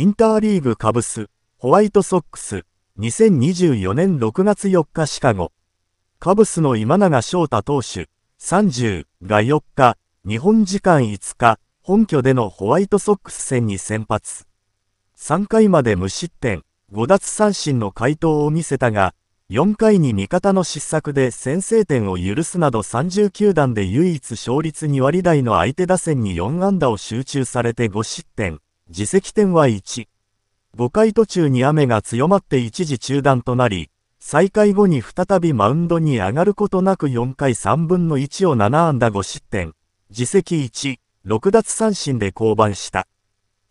インターリーグカブス、ホワイトソックス、2024年6月4日シカゴ。カブスの今永翔太投手、30が4日、日本時間5日、本拠でのホワイトソックス戦に先発。3回まで無失点、5奪三振の回答を見せたが、4回に味方の失策で先制点を許すなど30球団で唯一勝率2割台の相手打線に4安打を集中されて5失点。自責点は1。5回途中に雨が強まって一時中断となり、再開後に再びマウンドに上がることなく4回3分の1を7安打5失点。自責1、6奪三振で降板した。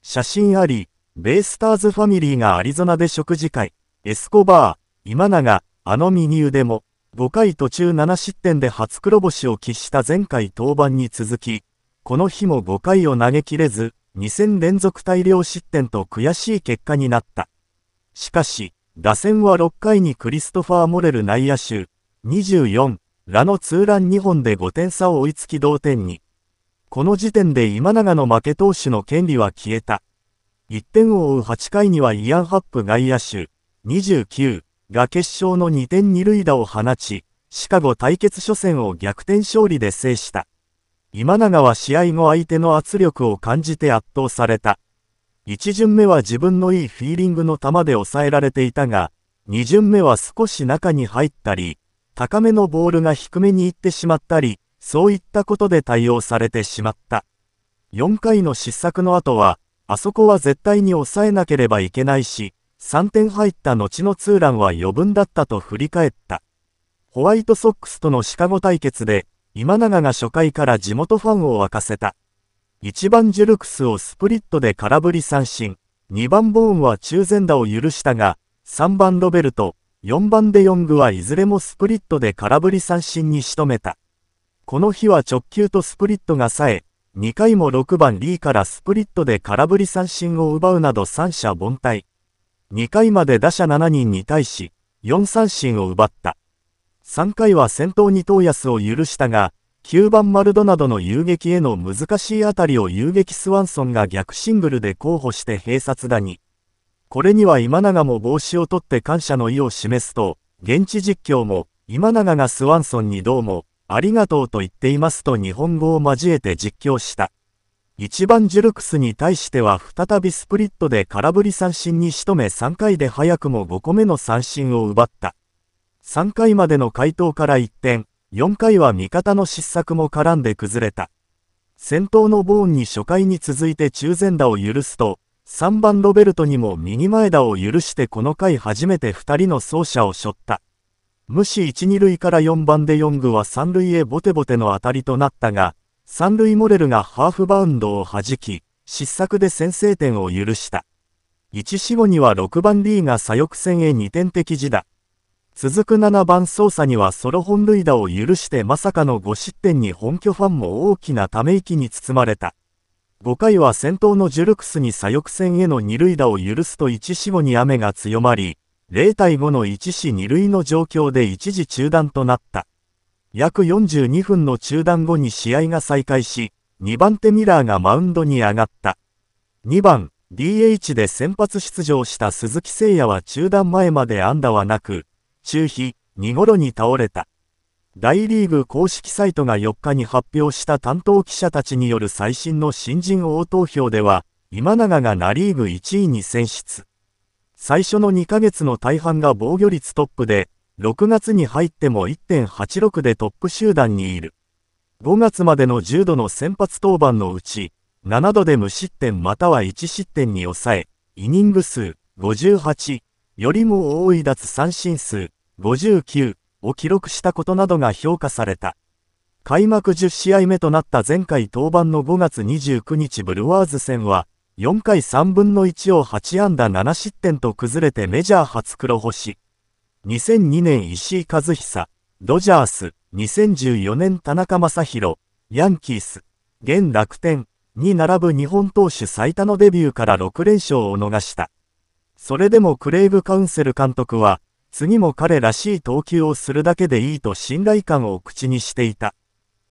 写真あり、ベイスターズファミリーがアリゾナで食事会、エスコバー、今永、あの右腕も、5回途中7失点で初黒星を喫した前回登板に続き、この日も5回を投げ切れず、2戦連続大量失点と悔しい結果になった。しかし、打線は6回にクリストファー・モレル内野手、24、ラのツーラン2本で5点差を追いつき同点に。この時点で今永の負け投手の権利は消えた。1点を追う8回にはイアン・ハップ外野手、29が決勝の2点二塁打を放ち、シカゴ対決初戦を逆転勝利で制した。今永は試合後相手の圧力を感じて圧倒された。1巡目は自分のいいフィーリングの球で抑えられていたが、2巡目は少し中に入ったり、高めのボールが低めに行ってしまったり、そういったことで対応されてしまった。4回の失策の後は、あそこは絶対に抑えなければいけないし、3点入った後のツーランは余分だったと振り返った。ホワイトソックスとのシカゴ対決で、今永が初回から地元ファンを沸かせた。1番ジュルクスをスプリットで空振り三振、2番ボーンは中前打を許したが、3番ロベルト、4番デヨングはいずれもスプリットで空振り三振に仕留めた。この日は直球とスプリットがさえ、2回も6番リーからスプリットで空振り三振を奪うなど三者凡退。2回まで打者7人に対し、4三振を奪った。3回は先頭にトーヤスを許したが、9番マルドナドの遊撃への難しい当たりを遊撃スワンソンが逆シングルで候補して併殺だに。これには今永も帽子を取って感謝の意を示すと、現地実況も、今永がスワンソンにどうも、ありがとうと言っていますと日本語を交えて実況した。1番ジュルクスに対しては再びスプリットで空振り三振に仕留め3回で早くも5個目の三振を奪った。3回までの回答から一転、4回は味方の失策も絡んで崩れた。先頭のボーンに初回に続いて中前打を許すと、3番ロベルトにも右前打を許してこの回初めて2人の走者を背負った。無視1、2塁から4番でヨングは3塁へボテボテの当たりとなったが、3塁モレルがハーフバウンドを弾き、失策で先制点を許した。1、4、5には6番リーが左翼線へ2点的自だ。続く7番捜査にはソロ本塁打を許してまさかの5失点に本拠ファンも大きなため息に包まれた。5回は先頭のジュルクスに左翼線への二塁打を許すと1死後に雨が強まり、0対5の1死2塁の状況で一時中断となった。約42分の中断後に試合が再開し、2番手ミラーがマウンドに上がった。2番、DH で先発出場した鈴木誠也は中断前まで安打はなく、中比2頃に倒れた。大リーグ公式サイトが4日に発表した担当記者たちによる最新の新人王投票では、今永がナ・リーグ1位に選出。最初の2ヶ月の大半が防御率トップで、6月に入っても1.86でトップ集団にいる。5月までの10度の先発登板のうち、7度で無失点または1失点に抑え、イニング数58よりも多い脱三振数59を記録したことなどが評価された。開幕10試合目となった前回登板の5月29日ブルワーズ戦は、4回3分の1を8安打7失点と崩れてメジャー初黒星。2002年石井和久、ドジャース、2014年田中正宏、ヤンキース、現楽天に並ぶ日本投手最多のデビューから6連勝を逃した。それでもクレイブ・カウンセル監督は、次も彼らしい投球をするだけでいいと信頼感を口にしていた。